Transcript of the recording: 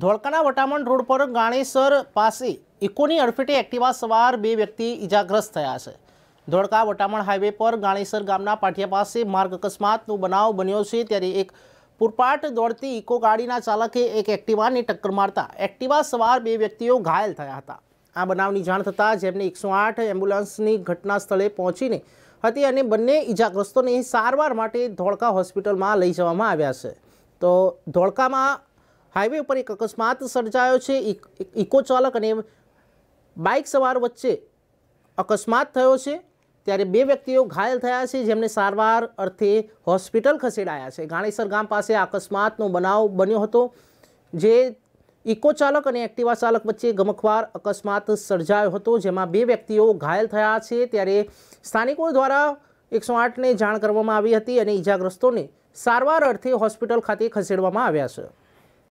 ધોળકાના વટામણ road પર ગાણેસર પાસે ઇકોની અડફેટે એક્ટિવા સવાર બે વ્યક્તિ ઇજાગ્રસ્ત થયા છે ધોળકા વટામણ હાઈવે પર ગાણેસર ગામના પાટિયા પાસે માર્ગ અકસ્માતનો બનાવ બન્યો છે ત્યારે એક પૂરપાટ દોડતી ઇકો ગાડીના ચાલકે એક એક્ટિવાની ટક્કર મારતા એક્ટિવા સવાર બે વ્યક્તિઓ ઘાયલ થયા હતા આ બનાવની જાણ થતાં જેમને એકસો આઠ એમ્બ્યુલન્સની ઘટના સ્થળે પહોંચીને હતી અને બંને ઇજાગ્રસ્તોને સારવાર માટે ધોળકા હોસ્પિટલમાં લઈ જવામાં આવ્યા છે તો ધોળકામાં હાઇવે પર એક અકસ્માત સર્જાયો છે ઇકો ચાલક અને બાઇક સવાર વચ્ચે અકસ્માત થયો છે ત્યારે બે વ્યક્તિઓ ઘાયલ થયા છે જેમને સારવાર અર્થે હોસ્પિટલ ખસેડાયા છે ગાણેસર ગામ પાસે અકસ્માતનો બનાવ બન્યો હતો જે ઇકો ચાલક અને એક્ટિવા ચાલક વચ્ચે ગમખવાર અકસ્માત સર્જાયો હતો જેમાં બે વ્યક્તિઓ ઘાયલ થયા છે ત્યારે સ્થાનિકો દ્વારા એકસો આઠને જાણ કરવામાં આવી હતી અને ઇજાગ્રસ્તોને સારવાર અર્થે હોસ્પિટલ ખાતે ખસેડવામાં આવ્યા છે